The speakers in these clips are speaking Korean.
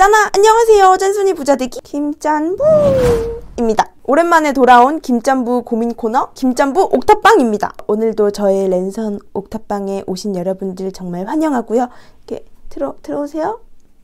짠아! 안녕하세요. 짠순이 부자되기 김짠부입니다. 오랜만에 돌아온 김짬부 고민 코너 김짬부 옥탑방입니다. 오늘도 저의 랜선 옥탑방에 오신 여러분들 정말 환영하고요. 이렇게 들어, 들어오세요.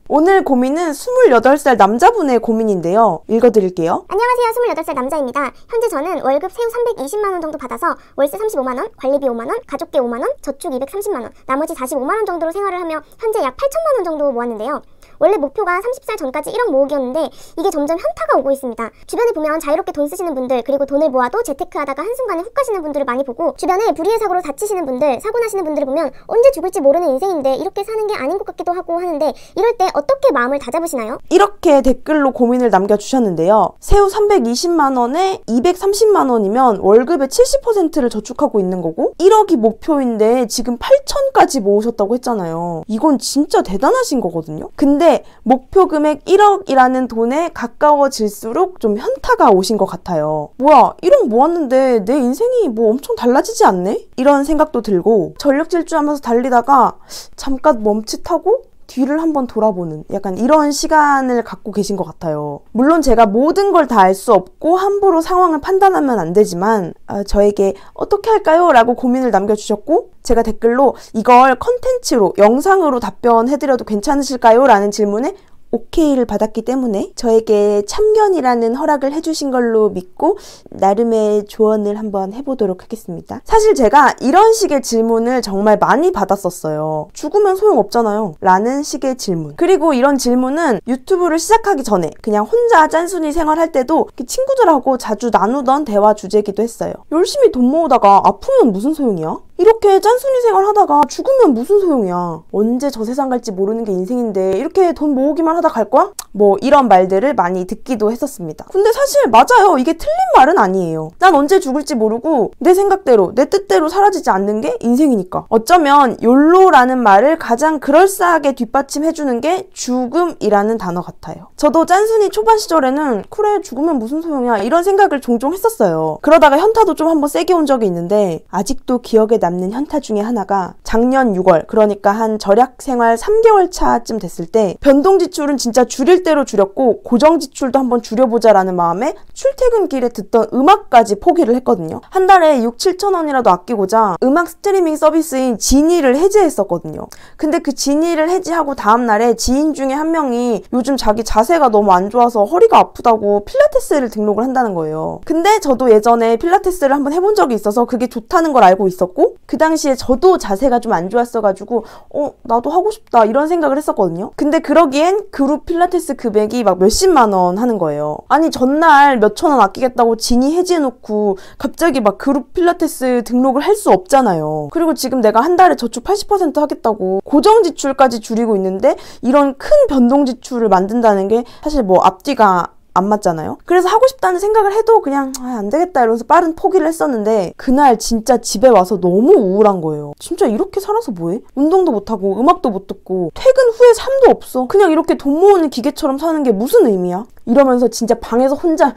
오늘 고민은 28살 남자분의 고민인데요. 읽어드릴게요. 안녕하세요. 28살 남자입니다. 현재 저는 월급 세후 320만원 정도 받아서 월세 35만원, 관리비 5만원, 가족계 5만원, 저축 230만원, 나머지 45만원 정도로 생활을 하며 현재 약 8천만원 정도 모았는데요. 원래 목표가 30살 전까지 1억 모으기였는데 이게 점점 현타가 오고 있습니다. 주변에 보면 자유롭게 돈 쓰시는 분들 그리고 돈을 모아도 재테크하다가 한순간에 훅 가시는 분들을 많이 보고 주변에 불의의 사고로 다치시는 분들 사고 나시는 분들을 보면 언제 죽을지 모르는 인생인데 이렇게 사는 게 아닌 것 같기도 하고 하는데 이럴 때 어떻게 마음을 다잡으시나요? 이렇게 댓글로 고민을 남겨주셨는데요. 세후 320만 원에 230만 원이면 월급의 70%를 저축하고 있는 거고 1억이 목표인데 지금 8천까지 모으셨다고 했잖아요. 이건 진짜 대단하신 거거든요. 근데 했데 목표 금액 1억이라는 돈에 가까워질수록 좀 현타가 오신 것 같아요. 뭐야, 1억 모았는데 내 인생이 뭐 엄청 달라지지 않네? 이런 생각도 들고 전력 질주하면서 달리다가 잠깐 멈칫하고 뒤를 한번 돌아보는 약간 이런 시간을 갖고 계신 것 같아요. 물론 제가 모든 걸 다 알 수 없고 함부로 상황을 판단하면 안 되지만 어, 저에게 어떻게 할까요? 라고 고민을 남겨주셨고 제가 댓글로 이걸 컨텐츠로 영상으로 답변해드려도 괜찮으실까요? 라는 질문에 오케이를 받았기 때문에 저에게 참견이라는 허락을 해주신 걸로 믿고 나름의 조언을 한번 해보도록 하겠습니다. 사실 제가 이런 식의 질문을 정말 많이 받았었어요. 죽으면 소용없잖아요. 라는 식의 질문. 그리고 이런 질문은 유튜브를 시작하기 전에 그냥 혼자 짠순이 생활할 때도 친구들하고 자주 나누던 대화 주제기도 이 했어요. 열심히 돈 모으다가 아프면 무슨 소용이야? 이렇게 짠순이 생활 하다가 죽으면 무슨 소용이야. 언제 저 세상 갈지 모르는 게 인생인데 이렇게 돈 모으기만 하다 갈 거야? 뭐 이런 말들을 많이 듣기도 했었습니다. 근데 사실 맞아요. 이게 틀린 말은 아니에요. 난 언제 죽을지 모르고 내 생각대로, 내 뜻대로 사라지지 않는 게 인생이니까. 어쩌면 욜로라는 말을 가장 그럴싸하게 뒷받침해주는 게 죽음이라는 단어 같아요. 저도 짠순이 초반 시절에는 그래 죽으면 무슨 소용이야 이런 생각을 종종 했었어요. 그러다가 현타도 좀 한번 세게 온 적이 있는데 아직도 기억에 나 남는 현타 중에 하나가 작년 6월 그러니까 한 절약 생활 3개월 차쯤 됐을 때 변동 지출은 진짜 줄일 대로 줄였고 고정 지출도 한번 줄여보자라는 마음에 출퇴근길에 듣던 음악까지 포기를 했거든요. 한 달에 6, 7천 원이라도 아끼고자 음악 스트리밍 서비스인 지니를 해지했었거든요. 근데 그 지니를 해지하고 다음 날에 지인 중에 한 명이 요즘 자기 자세가 너무 안 좋아서 허리가 아프다고 필라테스를 등록을 한다는 거예요. 근데 저도 예전에 필라테스를 한번 해본 적이 있어서 그게 좋다는 걸 알고 있었고 그 당시에 저도 자세가 좀 안 좋았어가지고 어 나도 하고 싶다 이런 생각을 했었거든요. 근데 그러기엔 그룹 필라테스 금액이 막 몇십만 원 하는 거예요. 아니 전날 몇천 원 아끼겠다고 진이 해지해놓고 갑자기 막 그룹 필라테스 등록을 할 수 없잖아요. 그리고 지금 내가 한 달에 저축 80% 하겠다고 고정 지출까지 줄이고 있는데 이런 큰 변동 지출을 만든다는 게 사실 뭐 앞뒤가 안 맞잖아요. 그래서 하고 싶다는 생각을 해도 그냥 아, 안 되겠다 이러면서 빠른 포기를 했었는데 그날 진짜 집에 와서 너무 우울한 거예요. 진짜 이렇게 살아서 뭐해? 운동도 못하고 음악도 못 듣고 퇴근 후에 삶도 없어. 그냥 이렇게 돈 모으는 기계처럼 사는 게 무슨 의미야? 이러면서 진짜 방에서 혼자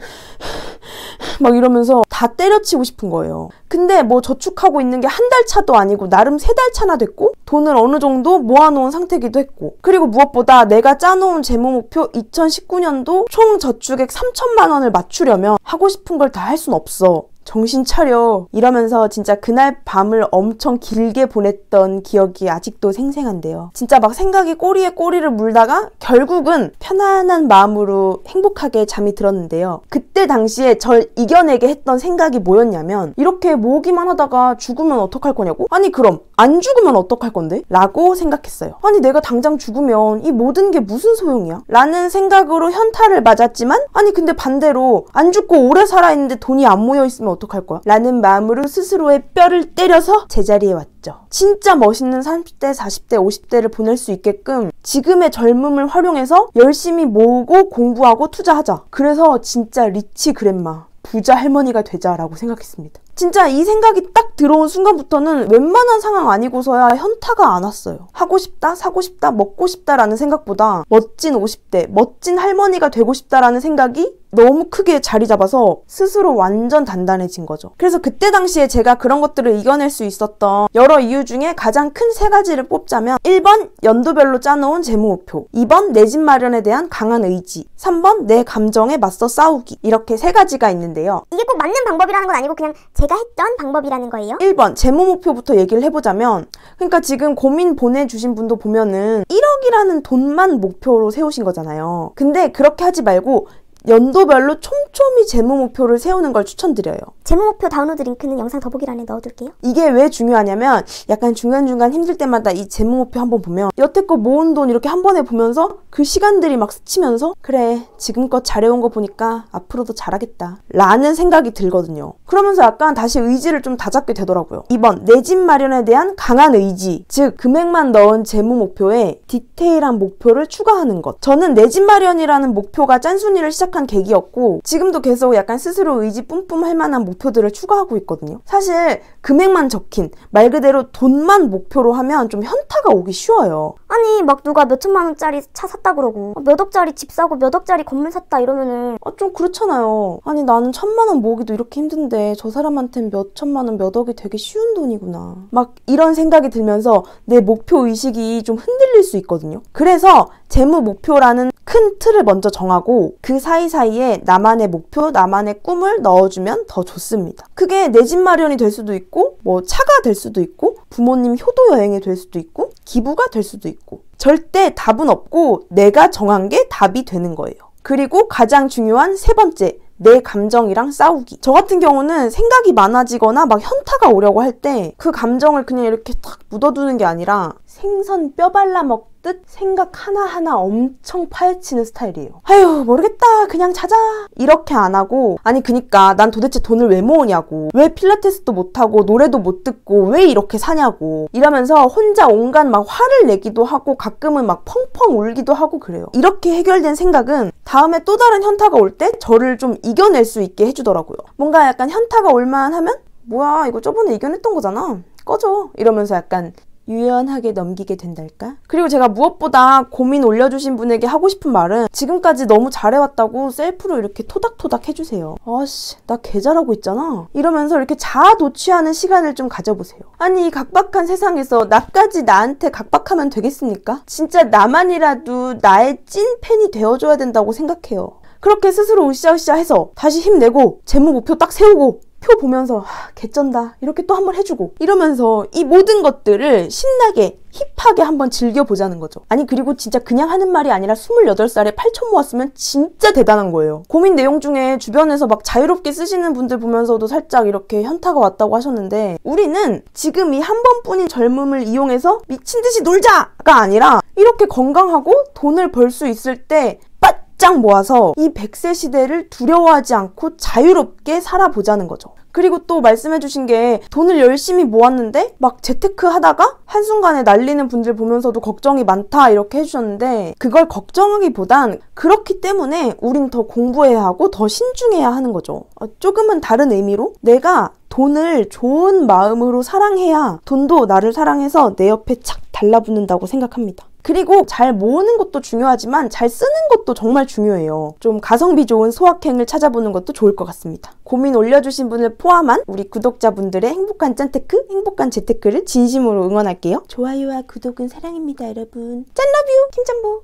막 이러면서 다 때려치고 싶은 거예요. 근데 뭐 저축하고 있는 게 한 달 차도 아니고 나름 세 달 차나 됐고 돈을 어느 정도 모아놓은 상태기도 했고 그리고 무엇보다 내가 짜놓은 재무 목표 2019년도 총 저축액 3천만 원을 맞추려면 하고 싶은 걸 다 할 순 없어. 정신 차려 이러면서 진짜 그날 밤을 엄청 길게 보냈던 기억이 아직도 생생한데요. 진짜 막 생각이 꼬리에 꼬리를 물다가 결국은 편안한 마음으로 행복하게 잠이 들었는데요. 그때 당시에 절 이겨내게 했던 생각이 뭐였냐면 이렇게 모으기만 하다가 죽으면 어떡할 거냐고? 아니 그럼 안 죽으면 어떡할 건데? 라고 생각했어요. 아니 내가 당장 죽으면 이 모든 게 무슨 소용이야? 라는 생각으로 현타를 맞았지만 아니 근데 반대로 안 죽고 오래 살아있는데 돈이 안 모여 있으면 어떡할 거야? 라는 마음으로 스스로의 뼈를 때려서 제자리에 왔죠. 진짜 멋있는 30대, 40대, 50대를 보낼 수 있게끔 지금의 젊음을 활용해서 열심히 모으고 공부하고 투자하자. 그래서 진짜 리치 그랜마. 부자 할머니가 되자라고 생각했습니다. 진짜 이 생각이 딱 들어온 순간부터는 웬만한 상황 아니고서야 현타가 안 왔어요. 하고 싶다, 사고 싶다, 먹고 싶다라는 생각보다 멋진 50대, 멋진 할머니가 되고 싶다라는 생각이 너무 크게 자리 잡아서 스스로 완전 단단해진 거죠. 그래서 그때 당시에 제가 그런 것들을 이겨낼 수 있었던 여러 이유 중에 가장 큰 세 가지를 뽑자면 1번 연도별로 짜놓은 재무 목표, 2번 내 집 마련에 대한 강한 의지, 3번 내 감정에 맞서 싸우기 이렇게 세 가지가 있는데요. 이게 꼭 맞는 방법이라는 건 아니고 그냥 제가 했던 방법이라는 거예요. 1번 재무 목표부터 얘기를 해보자면 그러니까 지금 고민 보내주신 분도 보면은 1억이라는 돈만 목표로 세우신 거잖아요. 근데 그렇게 하지 말고 연도별로 촘촘히 재무 목표를 세우는 걸 추천드려요. 재무 목표 다운로드 링크는 영상 더보기란에 넣어둘게요. 이게 왜 중요하냐면 약간 중간중간 힘들 때마다 이 재무 목표 한번 보면 여태껏 모은 돈 이렇게 한 번에 보면서 그 시간들이 막 스치면서 그래 지금껏 잘해온 거 보니까 앞으로도 잘하겠다 라는 생각이 들거든요. 그러면서 약간 다시 의지를 좀 다잡게 되더라고요. 2번 내 집 마련에 대한 강한 의지 즉 금액만 넣은 재무 목표에 디테일한 목표를 추가하는 것 저는 내 집 마련이라는 목표가 짠순이를 시작 활약한 계기였고 지금도 계속 약간 스스로 의지 뿜뿜 할 만한 목표들을 추가하고 있거든요. 사실 금액만 적힌 말 그대로 돈만 목표로 하면 좀 현타가 오기 쉬워요. 아니 막 누가 몇 천만 원짜리 차 샀다 그러고 몇 억짜리 집 사고 몇 억짜리 건물 샀다 이러면은 아, 좀 그렇잖아요. 아니 나는 천만 원 모으기도 이렇게 힘든데 저 사람한텐 몇 천만 원 몇 억이 되게 쉬운 돈이구나. 막 이런 생각이 들면서 내 목표 의식이 좀 흔들릴 수 있거든요. 그래서 재무 목표라는 큰 틀을 먼저 정하고 그 사이사이에 나만의 목표, 나만의 꿈을 넣어주면 더 좋습니다. 그게 내 집 마련이 될 수도 있고, 뭐 차가 될 수도 있고, 부모님 효도 여행이 될 수도 있고, 기부가 될 수도 있고. 절대 답은 없고 내가 정한 게 답이 되는 거예요. 그리고 가장 중요한 세 번째, 내 감정이랑 싸우기. 저 같은 경우는 생각이 많아지거나 막 현타가 오려고 할 때 그 감정을 그냥 이렇게 탁 묻어두는 게 아니라 생선 뼈 발라 먹기 듯 생각 하나하나 엄청 파헤치는 스타일이에요. 아휴 모르겠다 그냥 자자 이렇게 안 하고 아니 그니까 난 도대체 돈을 왜 모으냐고 왜 필라테스도 못하고 노래도 못 듣고 왜 이렇게 사냐고 이러면서 혼자 온갖 막 화를 내기도 하고 가끔은 막 펑펑 울기도 하고 그래요. 이렇게 해결된 생각은 다음에 또 다른 현타가 올 때 저를 좀 이겨낼 수 있게 해주더라고요. 뭔가 약간 현타가 올만 하면 뭐야 이거 저번에 이겨냈던 거잖아 꺼져 이러면서 약간 유연하게 넘기게 된달까? 그리고 제가 무엇보다 고민 올려주신 분에게 하고 싶은 말은 지금까지 너무 잘해왔다고 셀프로 이렇게 토닥토닥 해주세요. 아씨, 나개 잘하고 있잖아. 이러면서 이렇게 자아 도취하는 시간을 좀 가져보세요. 아니, 이 각박한 세상에서 나까지 나한테 각박하면 되겠습니까? 진짜 나만이라도 나의 찐 팬이 되어줘야 된다고 생각해요. 그렇게 스스로 으쌰으쌰 해서 다시 힘내고, 재무 목표 딱 세우고, 표 보면서 개쩐다 이렇게 또 한번 해주고 이러면서 이 모든 것들을 신나게 힙하게 한번 즐겨보자는 거죠 아니 그리고 진짜 그냥 하는 말이 아니라 28살에 8천 모았으면 진짜 대단한 거예요 고민 내용 중에 주변에서 막 자유롭게 쓰시는 분들 보면서도 살짝 이렇게 현타가 왔다고 하셨는데 우리는 지금 이 한 번뿐인 젊음을 이용해서 미친 듯이 놀자가 아니라 이렇게 건강하고 돈을 벌 수 있을 때 바짝 모아서 이 100세 시대를 두려워하지 않고 자유롭게 살아보자는 거죠. 그리고 또 말씀해주신 게 돈을 열심히 모았는데 막 재테크 하다가 한순간에 날리는 분들 보면서도 걱정이 많다 이렇게 해주셨는데 그걸 걱정하기보단 그렇기 때문에 우린 더 공부해야 하고 더 신중해야 하는 거죠. 어, 조금은 다른 의미로 내가 돈을 좋은 마음으로 사랑해야 돈도 나를 사랑해서 내 옆에 착 달라붙는다고 생각합니다. 그리고 잘 모으는 것도 중요하지만 잘 쓰는 것도 정말 중요해요. 좀 가성비 좋은 소확행을 찾아보는 것도 좋을 것 같습니다. 고민 올려주신 분을 포함한 우리 구독자분들의 행복한 짠테크, 행복한 재테크를 진심으로 응원할게요. 좋아요와 구독은 사랑입니다, 여러분. 짠러뷰! 김짬보!